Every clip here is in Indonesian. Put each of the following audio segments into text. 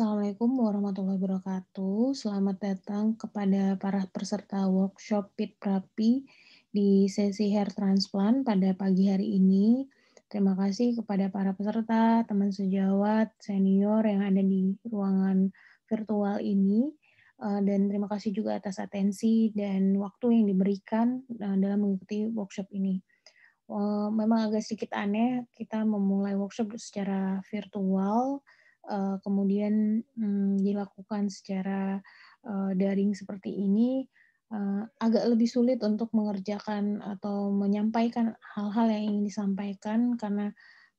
Assalamualaikum warahmatullahi wabarakatuh. Selamat datang kepada para peserta workshop Pit Prapi di sesi hair transplant pada pagi hari ini. Terima kasih kepada para peserta, teman sejawat, senior yang ada di ruangan virtual ini. Eh, dan terima kasih juga atas atensi dan waktu yang diberikan eh, dalam mengikuti workshop ini. Eh, memang agak sedikit aneh kita memulai workshop secara virtual, uh, kemudian um, dilakukan secara uh, daring seperti ini uh, agak lebih sulit untuk mengerjakan atau menyampaikan hal-hal yang ingin disampaikan karena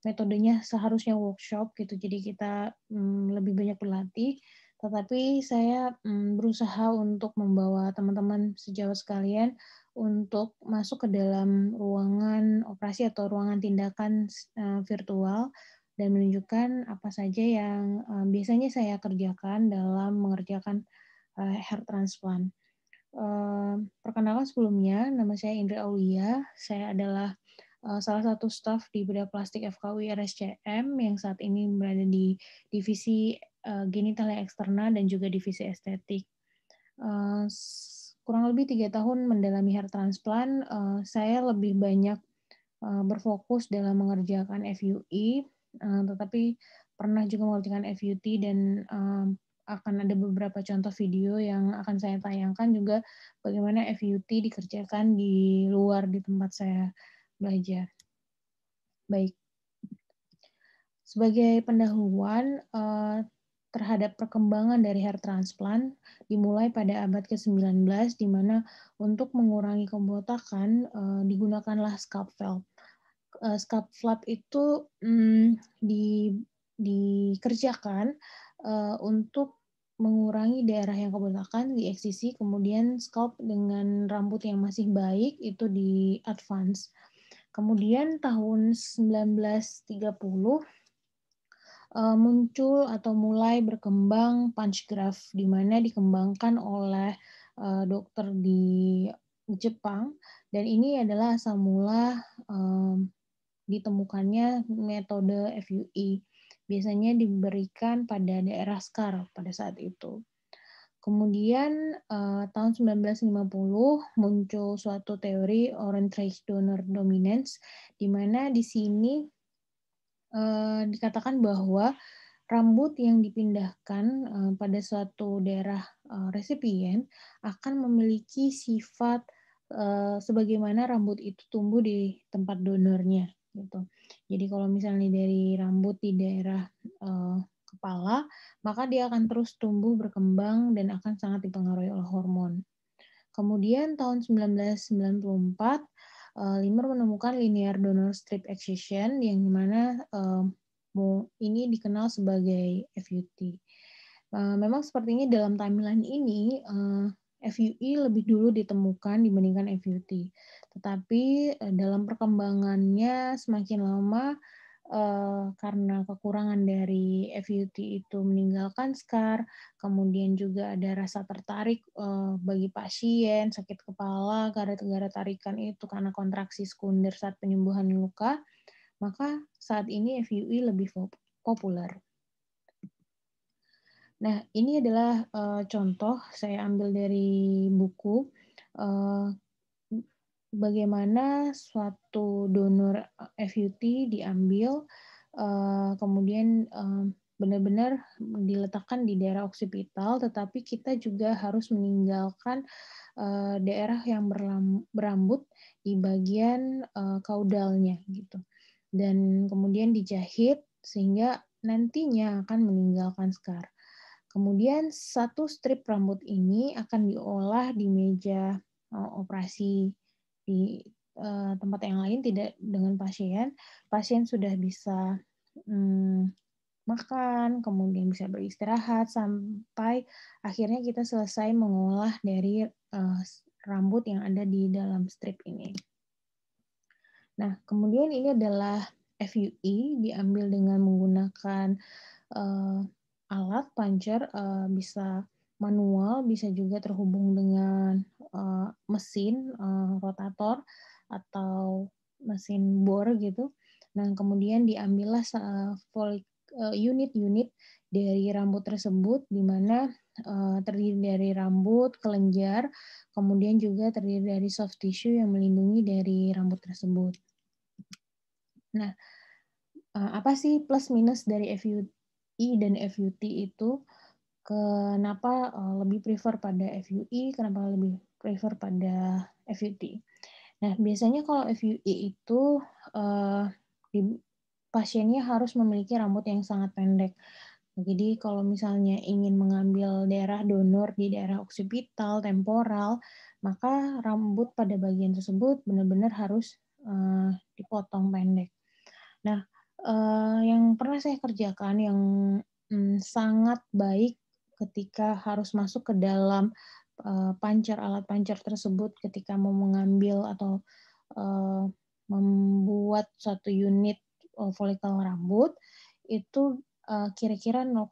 metodenya seharusnya workshop gitu jadi kita um, lebih banyak berlatih tetapi saya um, berusaha untuk membawa teman-teman sejawat sekalian untuk masuk ke dalam ruangan operasi atau ruangan tindakan uh, virtual dan menunjukkan apa saja yang um, biasanya saya kerjakan dalam mengerjakan uh, hair transplant. Um, eh, perkenalkan sebelumnya, nama saya Indri Aulia. Saya adalah uh, salah satu staf di bedah plastik FKUI RSCM yang saat ini berada di divisi uh, genitalia eksterna dan juga divisi estetik. Uh, kurang lebih tiga tahun mendalami hair transplant, saya lebih banyak berfokus dalam mengerjakan FUI Eh, tetapi pernah juga mengerjakan FUT dan eh, akan ada beberapa contoh video yang akan saya tayangkan juga bagaimana FUT dikerjakan di luar di tempat saya belajar. Baik. Sebagai pendahuluan eh, terhadap perkembangan dari hair transplant dimulai pada abad ke-19 di mana untuk mengurangi kebotakan digunakanlah scalp valve uh, eh, scalp flap itu um, di, dikerjakan uh, untuk mengurangi daerah yang kebotakan di eksisi, kemudian scalp dengan rambut yang masih baik itu di advance. Kemudian tahun 1930 uh, eh, muncul atau mulai berkembang punch graph di mana dikembangkan oleh uh, dokter di Jepang dan ini adalah asal mula um, ditemukannya metode FUI e, Biasanya diberikan pada daerah SCAR pada saat itu. Kemudian uh, tahun 1950 muncul suatu teori Orange Donor Dominance, di mana di sini uh, dikatakan bahwa rambut yang dipindahkan uh, pada suatu daerah uh, resipien akan memiliki sifat sebagaimana rambut itu tumbuh di tempat donornya gitu. Jadi kalau misalnya dari rambut di daerah uh, kepala, maka dia akan terus tumbuh berkembang dan akan sangat dipengaruhi oleh hormon. Kemudian tahun 1994 uh, eh, Limer menemukan linear donor strip excision yang dimana uh, ini dikenal sebagai FUT. Uh, memang sepertinya dalam timeline ini uh, FUE lebih dulu ditemukan dibandingkan FUT. Tetapi eh, dalam perkembangannya semakin lama eh, karena kekurangan dari FUT itu meninggalkan scar, kemudian juga ada rasa tertarik eh, bagi pasien sakit kepala gara-gara tarikan itu karena kontraksi sekunder saat penyembuhan luka, maka saat ini FUI lebih populer. Nah, ini adalah contoh saya ambil dari buku bagaimana suatu donor eh, FUT diambil eh, kemudian eh, benar-benar diletakkan di daerah oksipital, tetapi kita juga harus meninggalkan daerah yang berambut di bagian kaudalnya gitu. Dan kemudian dijahit sehingga nantinya akan meninggalkan scar. Kemudian satu strip rambut ini akan diolah di meja operasi di uh, tempat yang lain tidak dengan pasien, pasien sudah bisa um, makan, kemudian bisa beristirahat sampai akhirnya kita selesai mengolah dari uh, rambut yang ada di dalam strip ini. Nah, kemudian ini adalah FUE diambil dengan menggunakan uh, alat puncher uh, bisa manual bisa juga terhubung dengan uh, mesin uh, rotator atau mesin bor gitu. Nah, kemudian diambillah eh, unit-unit uh, dari rambut tersebut di mana uh, terdiri dari rambut, kelenjar, kemudian juga terdiri dari soft tissue yang melindungi dari rambut tersebut. Nah, uh, apa sih plus minus dari FUI dan FUT itu? Eh, e, kenapa lebih prefer pada FUE, kenapa lebih prefer pada FUT. Nah, biasanya kalau FUE itu uh, pasiennya harus memiliki rambut yang sangat pendek. Jadi kalau misalnya ingin mengambil daerah donor di daerah oksipital, temporal, maka rambut pada bagian tersebut benar-benar harus uh, dipotong pendek. Nah, uh, yang pernah saya kerjakan yang um, sangat baik ketika harus masuk ke dalam uh, alat pancar tersebut ketika mau mengambil atau eh, membuat satu unit eh, folikel rambut itu kira-kira 0,2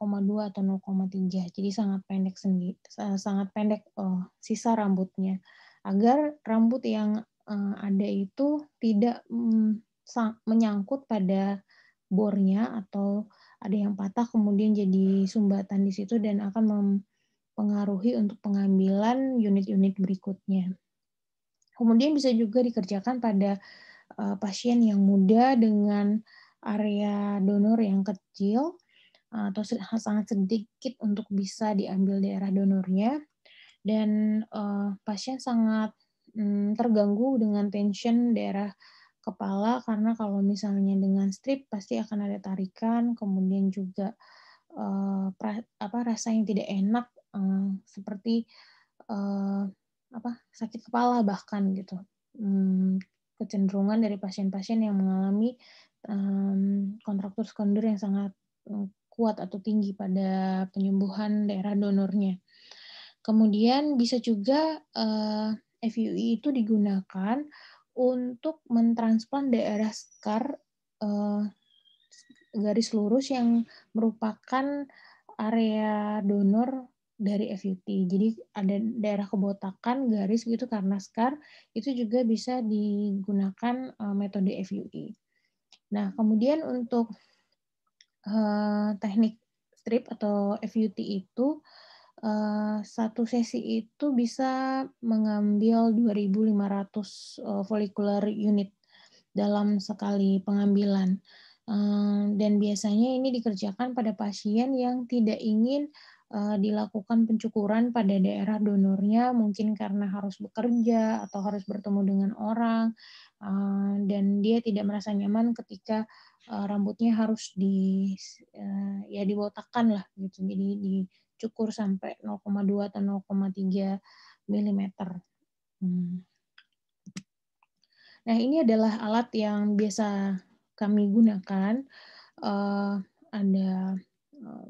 atau 0,3 jadi sangat pendek sendiri sangat pendek uh, sisa rambutnya agar rambut yang ada itu tidak mm, menyangkut pada bornya atau ada yang patah kemudian jadi sumbatan di situ dan akan mempengaruhi untuk pengambilan unit-unit berikutnya. Kemudian bisa juga dikerjakan pada uh, pasien yang muda dengan area donor yang kecil atau sangat sedikit untuk bisa diambil daerah donornya dan uh, pasien sangat mm, terganggu dengan tension daerah kepala karena kalau misalnya dengan strip pasti akan ada tarikan kemudian juga uh, apa rasa yang tidak enak uh, seperti uh, apa sakit kepala bahkan gitu hmm, kecenderungan dari pasien-pasien yang mengalami um, kontraktur sekunder yang sangat kuat atau tinggi pada penyembuhan daerah donornya. Kemudian bisa juga uh, FUI itu digunakan untuk mentransplant daerah scar uh, eh, garis lurus yang merupakan area donor dari FUT. Jadi ada daerah kebotakan garis gitu karena scar itu juga bisa digunakan uh, metode FUI. Nah, kemudian untuk uh, teknik strip atau FUT itu uh, Eh, satu sesi itu bisa mengambil 2.500 uh, folikular unit dalam sekali pengambilan. Uh, dan biasanya ini dikerjakan pada pasien yang tidak ingin uh, dilakukan pencukuran pada daerah donornya, mungkin karena harus bekerja atau harus bertemu dengan orang, uh, dan dia tidak merasa nyaman ketika rambutnya harus di ya dibotakan lah gitu, jadi di cukur sampai 0,2 atau 0,3 mm. Nah, ini adalah alat yang biasa kami gunakan. Uh, ada uh,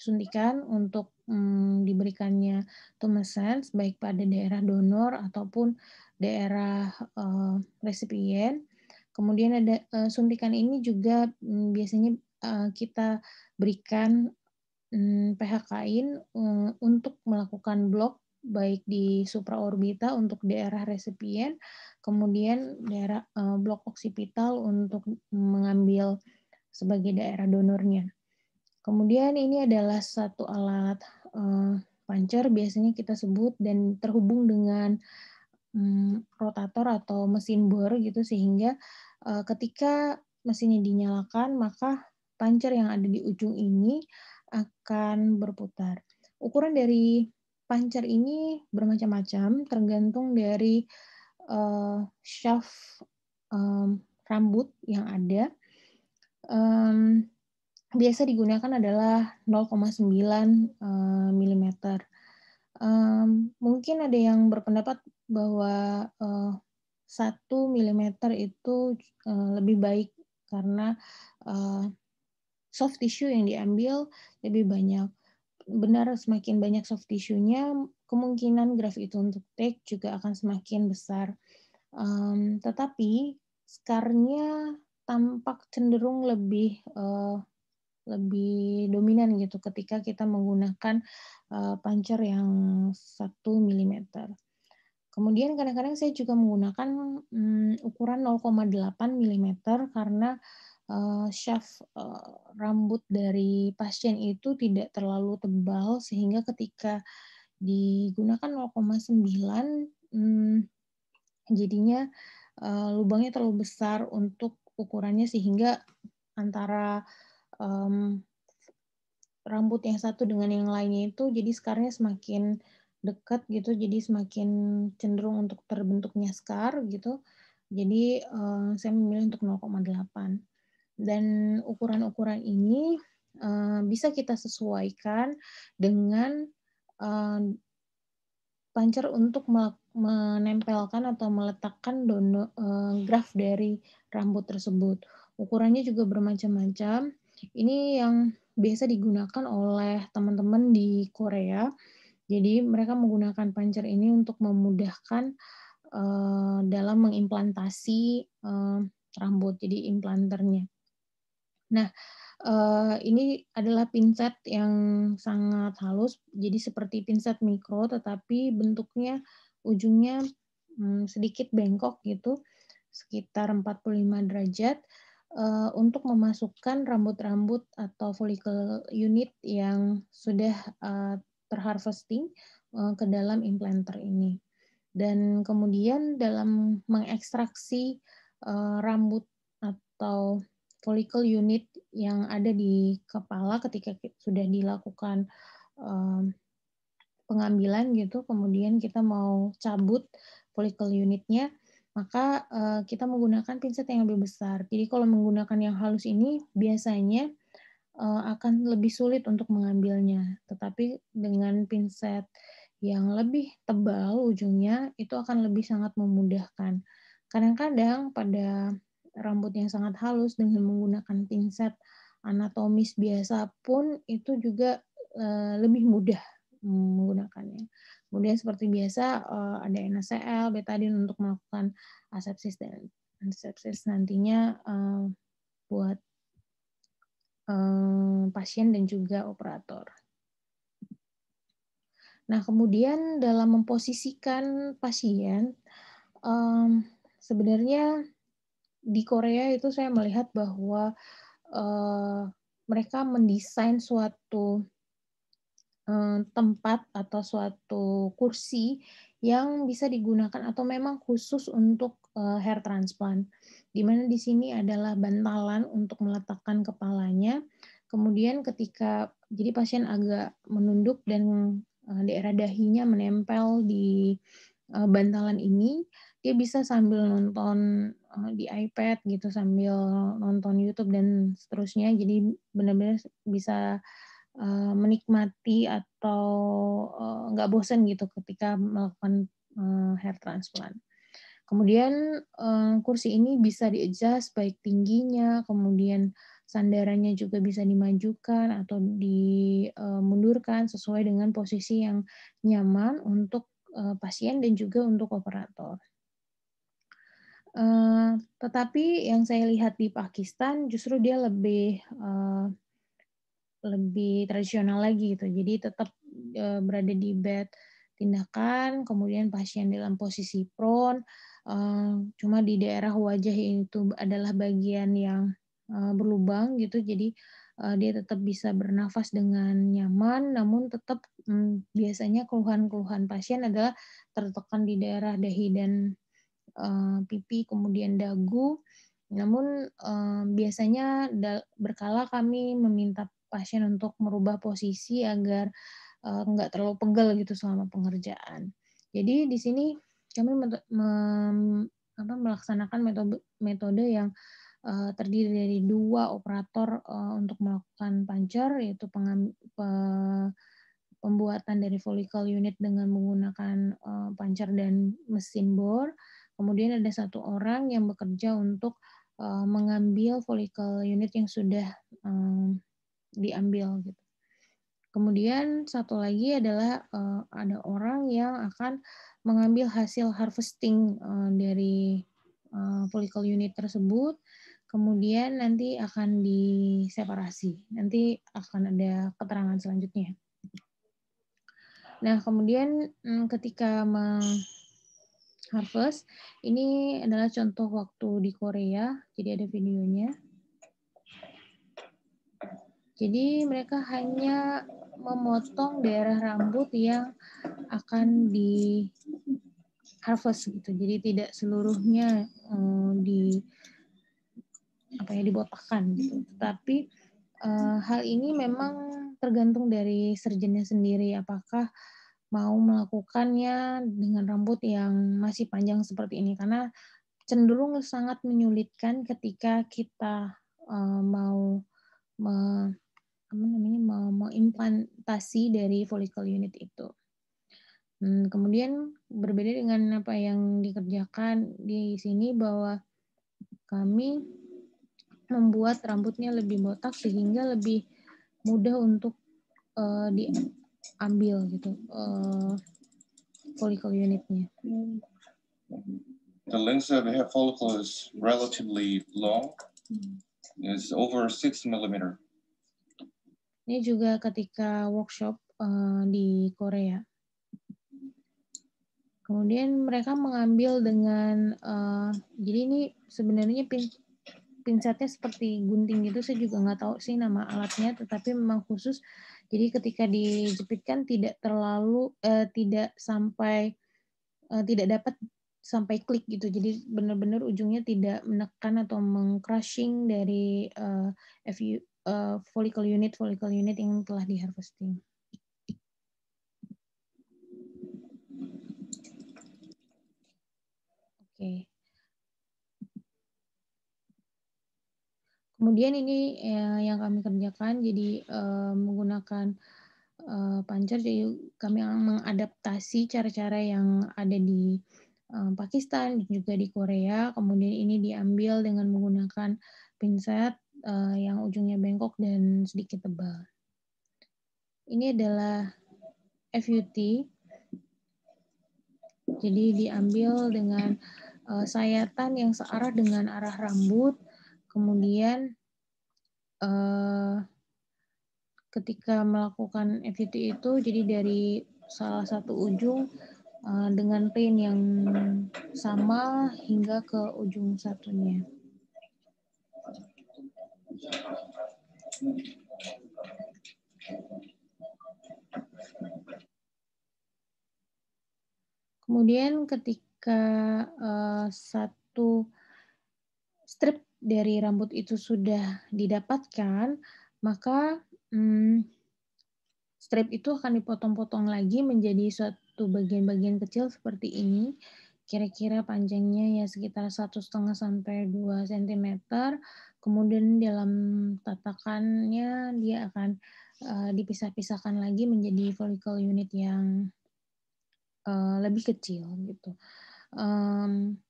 suntikan untuk um, diberikannya tumesan baik pada daerah donor ataupun daerah uh, resipien. Kemudian ada uh, suntikan ini juga um, biasanya uh, kita berikan Hmm, PHK-in eh, untuk melakukan blok baik di supraorbita untuk daerah resipien, kemudian daerah eh, blok oksipital untuk mengambil sebagai daerah donornya. Kemudian ini adalah satu alat eh, pancer biasanya kita sebut dan terhubung dengan hmm, rotator atau mesin bor gitu sehingga ketika mesinnya dinyalakan maka pancer yang ada di ujung ini akan berputar. Ukuran dari pancar ini bermacam-macam, tergantung dari uh, eh, shaft um, rambut yang ada. Um, biasa digunakan adalah 0,9 uh, mm. Um, mungkin ada yang berpendapat bahwa uh, 1 mm itu uh, lebih baik karena uh, soft tissue yang diambil lebih banyak. Benar semakin banyak soft tissue-nya, kemungkinan graf itu untuk take juga akan semakin besar. Um, tetapi skarnya tampak cenderung lebih uh, lebih dominan gitu ketika kita menggunakan uh, eh, pancer yang 1 mm. Kemudian kadang-kadang saya juga menggunakan um, ukuran 0,8 mm karena uh, rambut dari pasien itu tidak terlalu tebal sehingga ketika digunakan 0,9 hmm, jadinya uh, lubangnya terlalu besar untuk ukurannya sehingga antara um, rambut yang satu dengan yang lainnya itu jadi skarnya semakin dekat gitu jadi semakin cenderung untuk terbentuknya scar gitu jadi uh, saya memilih untuk 0,8 dan ukuran-ukuran ini uh, bisa kita sesuaikan dengan uh, pancer untuk menempelkan atau meletakkan dono, uh, graf dari rambut tersebut. Ukurannya juga bermacam-macam. Ini yang biasa digunakan oleh teman-teman di Korea. Jadi mereka menggunakan pancer ini untuk memudahkan uh, dalam mengimplantasi uh, rambut, jadi implanternya. Nah, eh, ini adalah pinset yang sangat halus, jadi seperti pinset mikro, tetapi bentuknya ujungnya hmm, sedikit bengkok gitu, sekitar 45 derajat, eh, untuk memasukkan rambut-rambut atau folikel unit yang sudah eh, terharvesting ke dalam implanter ini. Dan kemudian dalam mengekstraksi rambut atau follicle unit yang ada di kepala ketika sudah dilakukan um, pengambilan gitu, kemudian kita mau cabut follicle unitnya, maka uh, kita menggunakan pinset yang lebih besar. Jadi kalau menggunakan yang halus ini biasanya uh, akan lebih sulit untuk mengambilnya. Tetapi dengan pinset yang lebih tebal ujungnya itu akan lebih sangat memudahkan. Kadang-kadang pada rambut yang sangat halus dengan menggunakan pinset anatomis biasa pun itu juga eh, lebih mudah menggunakannya. Kemudian seperti biasa eh, ada NaCl, betadine untuk melakukan asepsis dan asepsis nantinya eh, buat pasien dan juga operator. Nah, kemudian dalam memposisikan pasien, sebenarnya di Korea itu saya melihat bahwa uh, mereka mendesain suatu eh, tempat atau suatu kursi yang bisa digunakan atau memang khusus untuk uh, hair transplant. Di mana di sini adalah bantalan untuk meletakkan kepalanya. Kemudian ketika jadi pasien agak menunduk dan uh, daerah dahinya menempel di uh, bantalan ini, dia bisa sambil nonton Uh, di iPad gitu sambil nonton YouTube dan seterusnya. Jadi benar-benar bisa uh, menikmati atau uh, nggak bosen gitu ketika melakukan uh, hair transplant. Kemudian uh, kursi ini bisa di-adjust baik tingginya, kemudian sandarannya juga bisa dimajukan atau dimundurkan uh, sesuai dengan posisi yang nyaman untuk uh, pasien dan juga untuk operator. Eh, tetapi yang saya lihat di Pakistan justru dia lebih uh, lebih tradisional lagi gitu. Jadi tetap uh, berada di bed tindakan, kemudian pasien dalam posisi prone. Uh, cuma di daerah wajah itu adalah bagian yang uh, berlubang gitu. Jadi uh, dia tetap bisa bernafas dengan nyaman, namun tetap um, biasanya keluhan-keluhan pasien adalah tertekan di daerah dahi dan Eh, pipi, kemudian dagu. Namun eh, biasanya berkala kami meminta pasien untuk merubah posisi agar eh, nggak terlalu pegel gitu selama pengerjaan. Jadi di sini kami melaksanakan metode, yang terdiri dari dua operator untuk melakukan pancer yaitu pembuatan dari folikel unit dengan menggunakan pancer dan mesin bor Kemudian ada satu orang yang bekerja untuk uh, mengambil folikel unit yang sudah um, diambil gitu. Kemudian satu lagi adalah uh, ada orang yang akan mengambil hasil harvesting uh, dari uh, folikel unit tersebut, kemudian nanti akan diseparasi. Nanti akan ada keterangan selanjutnya. Nah, kemudian mm, ketika harvest. Ini adalah contoh waktu di Korea, jadi ada videonya. Jadi mereka hanya memotong daerah rambut yang akan di harvest gitu. Jadi tidak seluruhnya um, di apa ya dibotakan gitu. Tapi uh, eh, hal ini memang tergantung dari surgeonnya sendiri apakah uh, mau melakukannya dengan rambut yang masih panjang seperti ini karena cenderung sangat menyulitkan ketika kita eh, mau me, apa namanya dari follicle unit itu. Hmm, kemudian berbeda dengan apa yang dikerjakan di sini bahwa kami membuat rambutnya lebih botak sehingga lebih mudah untuk eh, di ambil gitu uh, follicle unitnya. The length of the hair follicle is relatively long. Hmm. It's over 6 millimeter. Ini juga ketika workshop uh, di Korea. Kemudian mereka mengambil dengan uh, jadi ini sebenarnya pin, pinsetnya seperti gunting gitu. Saya juga nggak tahu sih nama alatnya, tetapi memang khusus jadi ketika dijepitkan tidak terlalu eh, tidak sampai eh, tidak dapat sampai klik gitu. Jadi benar-benar ujungnya tidak menekan atau mengcrushing dari eh, FU uh, eh, follicle unit follicle unit yang telah diharvesting. Oke. Okay. Kemudian ini eh, yang kami kerjakan jadi eh, menggunakan eh, pancer jadi kami mengadaptasi cara-cara yang ada di eh, Pakistan juga di Korea. Kemudian ini diambil dengan menggunakan pinset yang ujungnya bengkok dan sedikit tebal. Ini adalah FUT. Jadi diambil dengan sayatan yang searah dengan arah rambut kemudian eh, ketika melakukan FTT itu jadi dari salah satu ujung eh, dengan pain yang sama hingga ke ujung satunya. Kemudian ketika eh, satu strip dari rambut itu sudah didapatkan, maka hmm, strip itu akan dipotong-potong lagi menjadi suatu bagian-bagian kecil seperti ini. Kira-kira panjangnya ya sekitar satu setengah sampai 2 cm. Kemudian dalam tatakannya dia akan uh, dipisah-pisahkan lagi menjadi follicle unit yang uh, lebih kecil gitu. Um,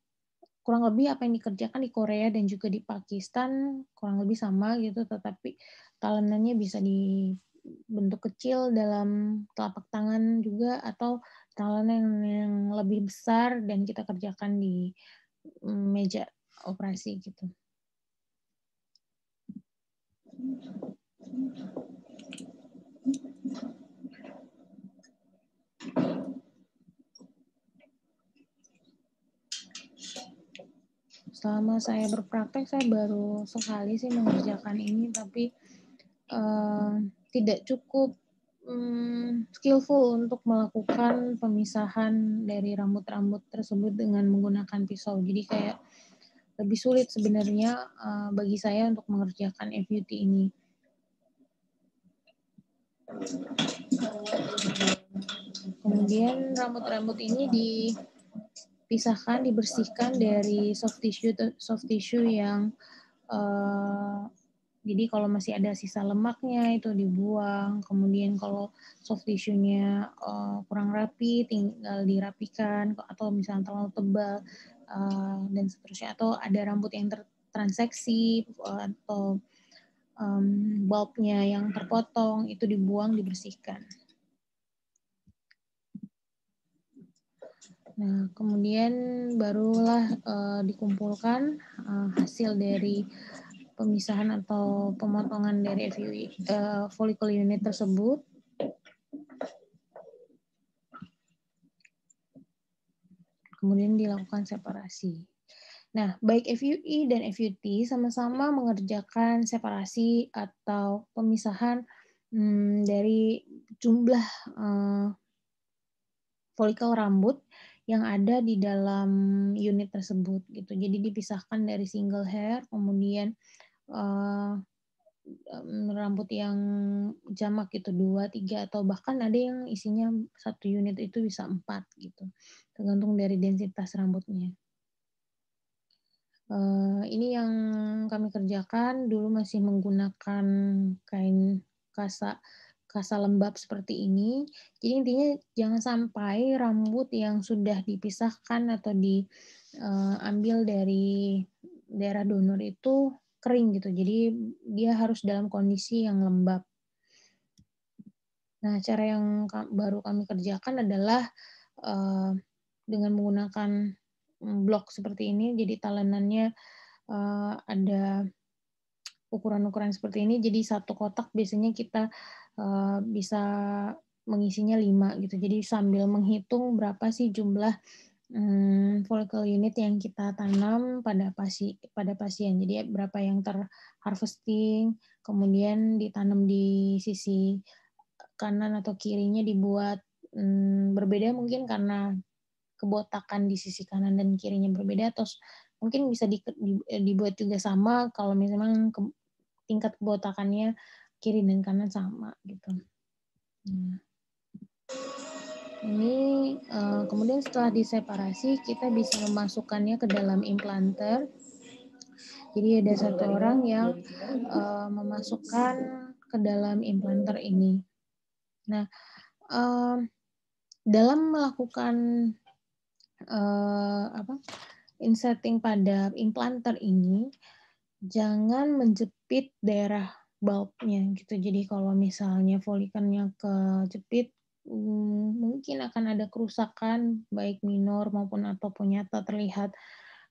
kurang lebih apa yang dikerjakan di Korea dan juga di Pakistan kurang lebih sama gitu tetapi talenannya bisa di bentuk kecil dalam telapak tangan juga atau talen yang, yang lebih besar dan kita kerjakan di mm, meja operasi gitu. Thank you. selama saya berpraktek saya baru sekali sih mengerjakan ini tapi uh, tidak cukup um, skillful untuk melakukan pemisahan dari rambut-rambut tersebut dengan menggunakan pisau jadi kayak lebih sulit sebenarnya uh, bagi saya untuk mengerjakan FUT ini. Kemudian rambut-rambut ini di pisahkan, dibersihkan dari soft tissue soft tissue yang uh, jadi kalau masih ada sisa lemaknya itu dibuang. Kemudian kalau soft tissue-nya uh, kurang rapi tinggal dirapikan atau misalnya terlalu tebal uh, dan seterusnya atau ada rambut yang tertranseksi atau um, bulbnya yang terpotong itu dibuang dibersihkan. Nah, kemudian barulah uh, dikumpulkan uh, hasil dari pemisahan atau pemotongan dari FUI, uh, eh, folikel unit tersebut. Kemudian dilakukan separasi. Nah, baik FUI dan FUT sama-sama mengerjakan separasi atau pemisahan hmm, dari jumlah uh, folikel rambut yang ada di dalam unit tersebut gitu. Jadi dipisahkan dari single hair, kemudian uh, rambut yang jamak gitu dua tiga atau bahkan ada yang isinya satu unit itu bisa empat gitu tergantung dari densitas rambutnya uh, ini yang kami kerjakan dulu masih menggunakan kain kasa kasa lembab seperti ini. Jadi intinya jangan sampai rambut yang sudah dipisahkan atau diambil eh, dari daerah donor itu kering gitu. Jadi dia harus dalam kondisi yang lembab. Nah, cara yang baru kami kerjakan adalah uh, dengan menggunakan mm, blok seperti ini. Jadi talenannya uh, ada ukuran-ukuran seperti ini. Jadi satu kotak biasanya kita Eh, bisa mengisinya 5 gitu. Jadi sambil menghitung berapa sih jumlah um, unit yang kita tanam pada pasi pada pasien. Jadi berapa yang terharvesting, kemudian ditanam di sisi kanan atau kirinya dibuat hmm, berbeda mungkin karena kebotakan di sisi kanan dan kirinya berbeda atau mungkin bisa di, di, dibuat juga sama kalau misalnya ke, tingkat kebotakannya kiri dan kanan sama gitu. Nah. Ini eh, kemudian setelah diseparasi kita bisa memasukkannya ke dalam implanter. Jadi ada satu orang yang eh, memasukkan ke dalam implanter ini. Nah, eh, dalam melakukan apa inserting pada implanter ini, jangan menjepit daerah bulbnya gitu. Jadi kalau misalnya folikannya kejepit mm, mungkin akan ada kerusakan baik minor maupun ataupun nyata terlihat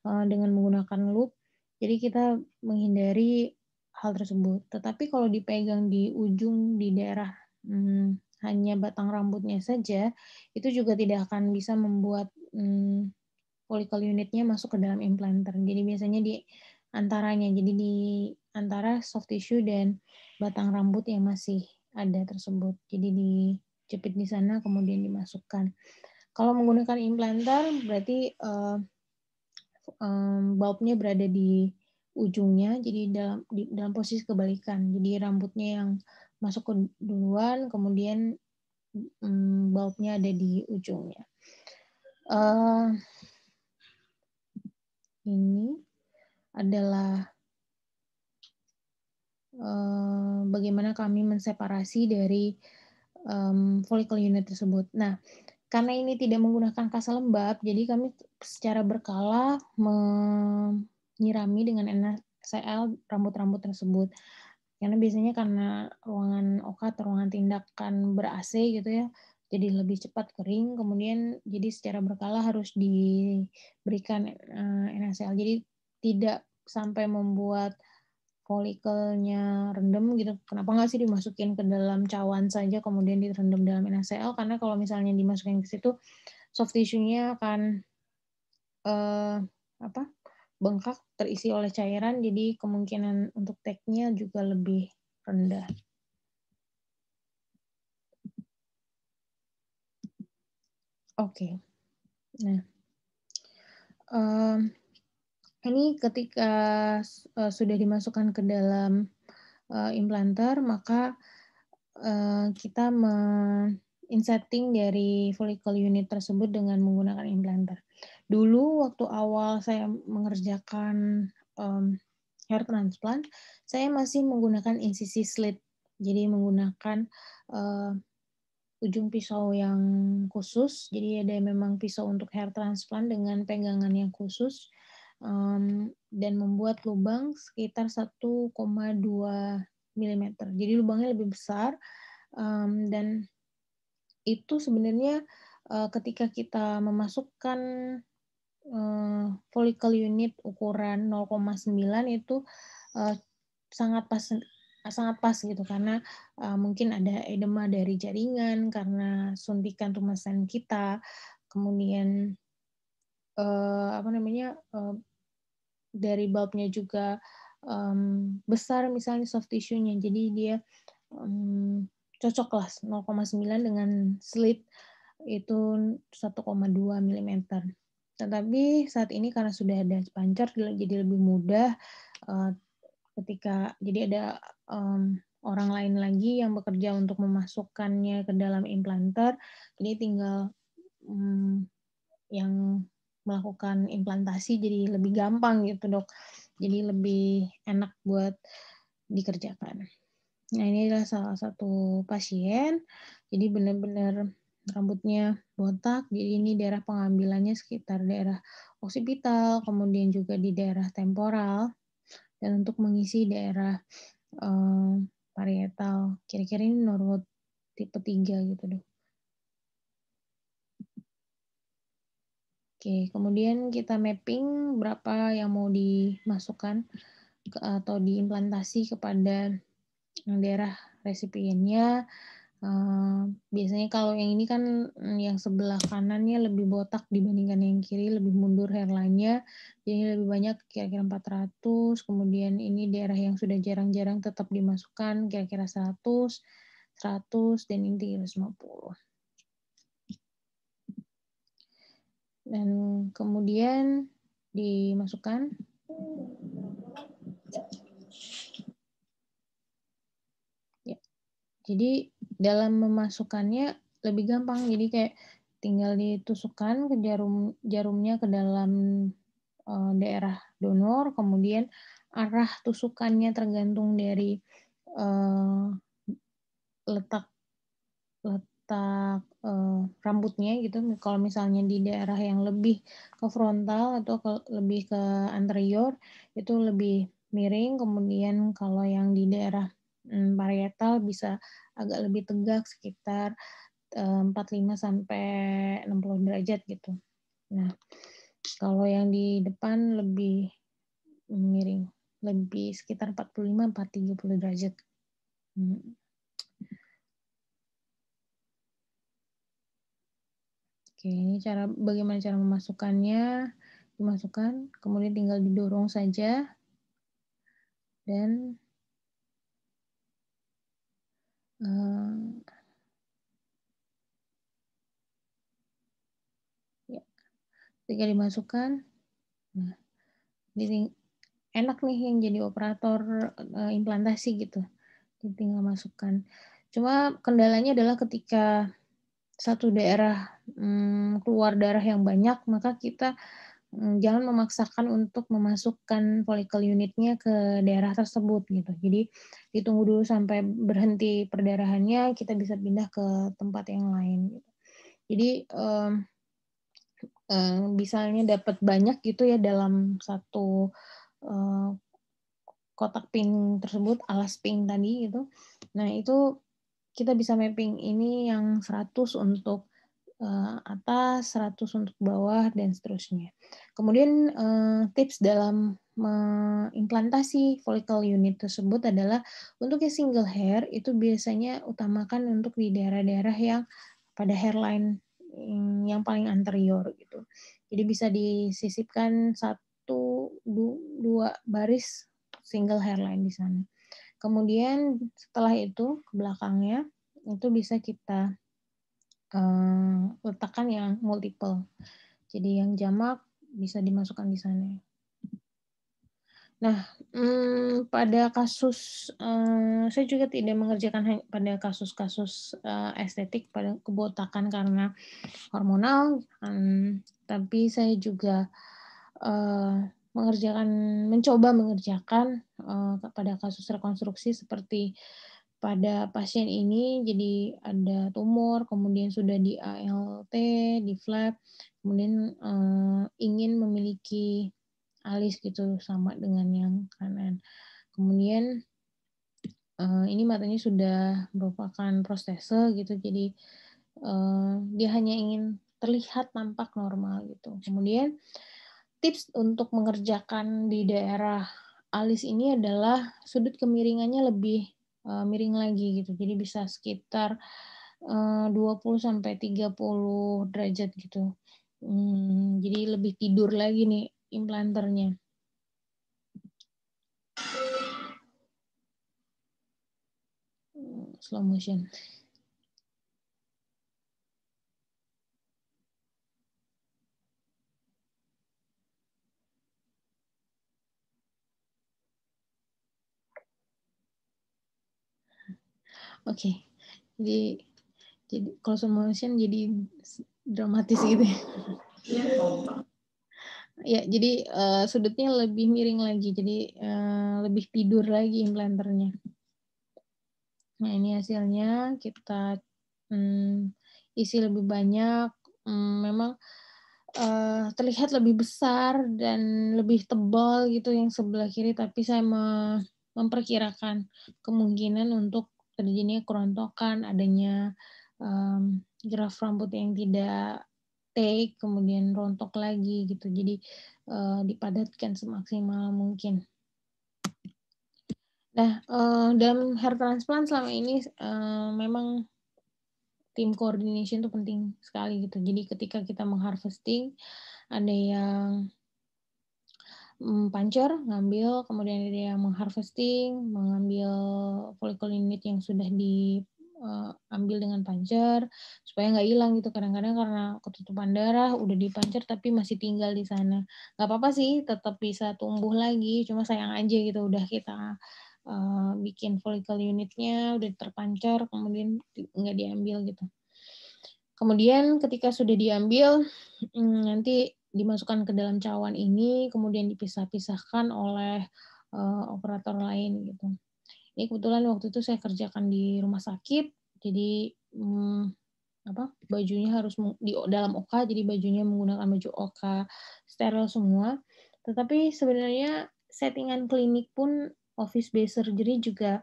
eh, dengan menggunakan loop Jadi kita menghindari hal tersebut. Tetapi kalau dipegang di ujung di daerah hmm, hanya batang rambutnya saja, itu juga tidak akan bisa membuat hmm, follicle unitnya masuk ke dalam implanter. Jadi biasanya di antaranya, jadi di antara soft tissue dan batang rambut yang masih ada tersebut. Jadi dijepit di sana kemudian dimasukkan. Kalau menggunakan implanter berarti uh, um, berada di ujungnya, jadi dalam di, dalam posisi kebalikan. Jadi rambutnya yang masuk ke duluan, kemudian um, ada di ujungnya. Uh, ini adalah Eh, bagaimana kami menseparasi dari um, follicle unit tersebut. Nah, karena ini tidak menggunakan kasa lembab, jadi kami secara berkala menyirami dengan NaCl rambut-rambut tersebut. Karena biasanya karena ruangan atau ruangan tindakan ber-AC gitu ya, jadi lebih cepat kering, kemudian jadi secara berkala harus diberikan eh, NaCl. Jadi tidak sampai membuat folikelnya rendem gitu, kenapa nggak sih dimasukin ke dalam cawan saja kemudian direndam dalam NaCl karena kalau misalnya dimasukin ke situ soft tissue-nya akan eh, apa bengkak terisi oleh cairan jadi kemungkinan untuk teknya juga lebih rendah. Oke, okay. nah um, ini ketika uh, sudah dimasukkan ke dalam uh, implanter maka uh, kita inserting dari follicle unit tersebut dengan menggunakan implanter. Dulu waktu awal saya mengerjakan um, hair transplant, saya masih menggunakan insisi slit. Jadi menggunakan uh, ujung pisau yang khusus. Jadi ada memang pisau untuk hair transplant dengan pegangan yang khusus um, dan membuat lubang sekitar 1,2 mm. Jadi lubangnya lebih besar um, dan itu sebenarnya uh, ketika kita memasukkan uh, eh, folikel unit ukuran 0,9 itu uh, sangat pas sangat pas gitu karena uh, mungkin ada edema dari jaringan karena suntikan rumah kita kemudian uh, apa namanya uh, dari bulbnya juga um, besar misalnya soft tissue-nya. Jadi dia um, cocoklah 0,9 dengan slit itu 1,2 mm. Tetapi saat ini karena sudah ada pancar jadi lebih mudah uh, ketika jadi ada um, orang lain lagi yang bekerja untuk memasukkannya ke dalam implanter. Jadi tinggal um, yang melakukan implantasi jadi lebih gampang gitu dok jadi lebih enak buat dikerjakan nah ini adalah salah satu pasien jadi benar-benar rambutnya botak jadi ini daerah pengambilannya sekitar daerah oksipital kemudian juga di daerah temporal dan untuk mengisi daerah eh, parietal kira-kira ini norwood tipe 3 gitu dok Oke, kemudian kita mapping berapa yang mau dimasukkan ke, atau diimplantasi kepada daerah resipiennya. Uh, biasanya kalau yang ini kan mm, yang sebelah kanannya lebih botak dibandingkan yang kiri, lebih mundur hairline-nya, jadi lebih banyak kira-kira 400, kemudian ini daerah yang sudah jarang-jarang tetap dimasukkan kira-kira 100, 100, dan ini 350. dan kemudian dimasukkan ya jadi dalam memasukkannya lebih gampang jadi kayak tinggal ditusukkan ke jarum jarumnya ke dalam uh, daerah donor kemudian arah tusukannya tergantung dari uh, letak letak uh, eh, rambutnya gitu kalau misalnya di daerah yang lebih ke frontal atau ke, lebih ke anterior itu lebih miring kemudian kalau yang di daerah um, parietal bisa agak lebih tegak sekitar 45 eh, sampai 60 derajat gitu. Nah, kalau yang di depan lebih miring, lebih sekitar 45 430 derajat. Hmm. Oke, ini cara bagaimana cara memasukkannya? Dimasukkan, kemudian tinggal didorong saja. Dan uh, ya. Ketika dimasukkan, nah, ini enak nih yang jadi operator uh, implantasi gitu. Jadi tinggal masukkan. Cuma kendalanya adalah ketika satu daerah hmm, keluar darah yang banyak, maka kita hmm, jangan memaksakan untuk memasukkan folikel unitnya ke daerah tersebut gitu. Jadi ditunggu dulu sampai berhenti perdarahannya, kita bisa pindah ke tempat yang lain. Gitu. Jadi hmm, hmm, misalnya dapat banyak gitu ya dalam satu hmm, kotak pink tersebut, alas pink tadi gitu. Nah itu kita bisa mapping ini yang 100 untuk uh, atas, 100 untuk bawah, dan seterusnya. Kemudian uh, tips dalam mengimplantasi follicle unit tersebut adalah untuk yang single hair itu biasanya utamakan untuk di daerah-daerah yang pada hairline mm, yang paling anterior gitu. Jadi bisa disisipkan satu dua baris single hairline di sana. Kemudian setelah itu ke belakangnya itu bisa kita uh, letakkan yang multiple. Jadi yang jamak bisa dimasukkan di sana. Nah, hmm, pada kasus uh, saya juga tidak mengerjakan pada kasus-kasus uh, estetik pada kebotakan karena hormonal, um, tapi saya juga uh, mengerjakan mencoba mengerjakan uh, pada kasus rekonstruksi seperti pada pasien ini jadi ada tumor kemudian sudah di ALT di flap kemudian uh, ingin memiliki alis gitu sama dengan yang kanan kemudian uh, ini matanya sudah merupakan prostese gitu jadi uh, dia hanya ingin terlihat tampak normal gitu kemudian uh, tips untuk mengerjakan di daerah alis ini adalah sudut kemiringannya lebih uh, miring lagi gitu. Jadi bisa sekitar eh, uh, 20 sampai 30 derajat gitu. Hmm, jadi lebih tidur lagi nih implanternya. Hmm, slow motion. Oke. Okay. Jadi jadi close motion kan jadi dramatis gitu ya. Iya, ya, jadi uh, sudutnya lebih miring lagi. Jadi uh, lebih tidur lagi implanternya. Nah, ini hasilnya kita hmm, isi lebih banyak, hmm, memang uh, terlihat lebih besar dan lebih tebal gitu yang sebelah kiri, tapi saya memperkirakan kemungkinan untuk terjadinya kerontokan, adanya um, graf rambut yang tidak take, kemudian rontok lagi gitu. Jadi uh, dipadatkan semaksimal mungkin. Nah, uh, dalam hair transplant selama ini uh, memang tim coordination itu penting sekali gitu. Jadi ketika kita mengharvesting, ada yang Mm, pancer, ngambil kemudian dia mengharvesting mengambil folikel unit yang sudah di uh, ambil dengan pancer supaya nggak hilang gitu kadang-kadang karena ketutupan darah udah dipancer tapi masih tinggal di sana nggak apa-apa sih tetap bisa tumbuh lagi cuma sayang aja gitu udah kita uh, bikin folikel unitnya udah terpancer kemudian nggak diambil gitu kemudian ketika sudah diambil mm, nanti dimasukkan ke dalam cawan ini kemudian dipisah-pisahkan oleh uh, operator lain gitu. Ini kebetulan waktu itu saya kerjakan di rumah sakit, jadi hmm, apa bajunya harus di dalam oka, jadi bajunya menggunakan baju oka steril semua. Tetapi sebenarnya settingan klinik pun office based surgery juga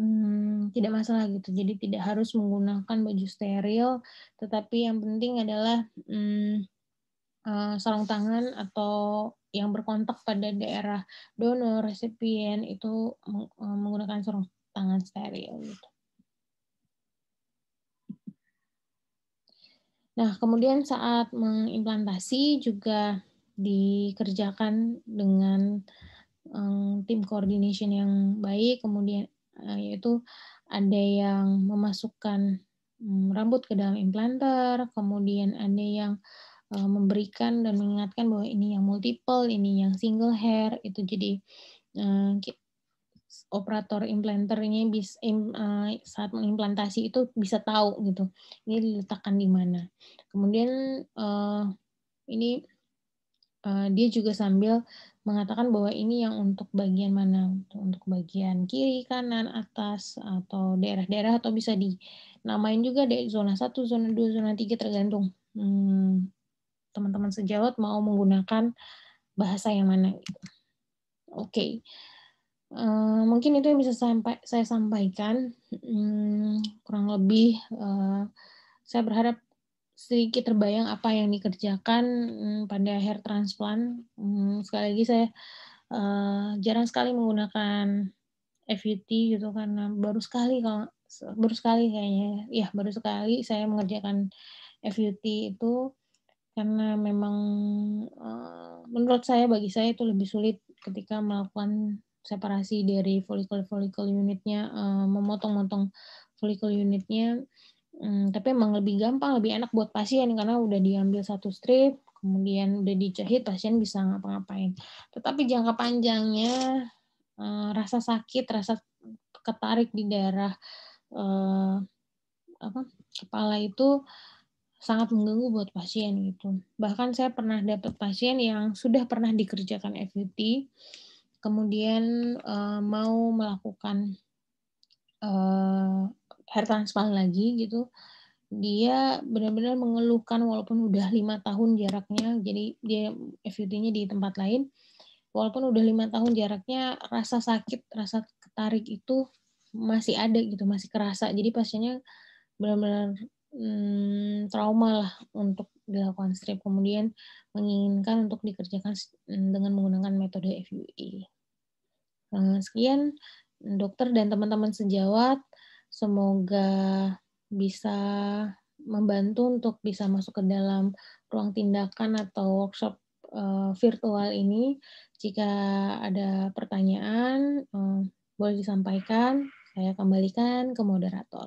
hmm, tidak masalah gitu. Jadi tidak harus menggunakan baju steril, tetapi yang penting adalah hmm, Eh, sarung tangan atau yang berkontak pada daerah donor resipien itu eh, menggunakan sarung tangan steril gitu. Nah, kemudian saat mengimplantasi juga dikerjakan dengan um, tim coordination yang baik, kemudian uh, yaitu ada yang memasukkan um, rambut ke dalam implanter, kemudian ada yang Eh, memberikan dan mengingatkan bahwa ini yang multiple, ini yang single hair itu jadi uh, operator implanternya ini bisa im, uh, saat mengimplantasi itu bisa tahu gitu ini diletakkan di mana. Kemudian uh, ini uh, dia juga sambil mengatakan bahwa ini yang untuk bagian mana gitu, untuk bagian kiri kanan atas atau daerah-daerah atau bisa dinamain juga dari zona satu, zona 2, zona 3 tergantung hmm, teman-teman sejawat mau menggunakan bahasa yang mana gitu. Oke. Okay. Eh, mungkin itu yang bisa saya sampaikan hmm, kurang lebih eh, saya berharap sedikit terbayang apa yang dikerjakan hmm, pada hair transplant hmm, sekali lagi saya eh, jarang sekali menggunakan FUT gitu karena baru sekali kalau baru sekali kayaknya ya baru sekali saya mengerjakan FUT itu karena memang eh, menurut saya bagi saya itu lebih sulit ketika melakukan separasi dari folikel-folikel unitnya eh, memotong-motong folikel unitnya hmm, tapi emang lebih gampang lebih enak buat pasien karena udah diambil satu strip kemudian udah dijahit pasien bisa ngapa-ngapain tetapi jangka panjangnya eh, rasa sakit rasa ketarik di daerah apa kepala itu sangat mengganggu buat pasien gitu. Bahkan saya pernah dapat pasien yang sudah pernah dikerjakan FUT, kemudian uh, mau melakukan uh, hair transplant lagi gitu. Dia benar-benar mengeluhkan walaupun udah lima tahun jaraknya, jadi dia FUT-nya di tempat lain. Walaupun udah lima tahun jaraknya, rasa sakit, rasa ketarik itu masih ada gitu, masih kerasa. Jadi pasiennya benar-benar hmm, trauma lah untuk dilakukan strip kemudian menginginkan untuk dikerjakan dengan menggunakan metode FUE. Eh, sekian dokter dan teman-teman sejawat, semoga bisa membantu untuk bisa masuk ke dalam ruang tindakan atau workshop eh, virtual ini. Jika ada pertanyaan, eh, boleh disampaikan. Saya kembalikan ke moderator.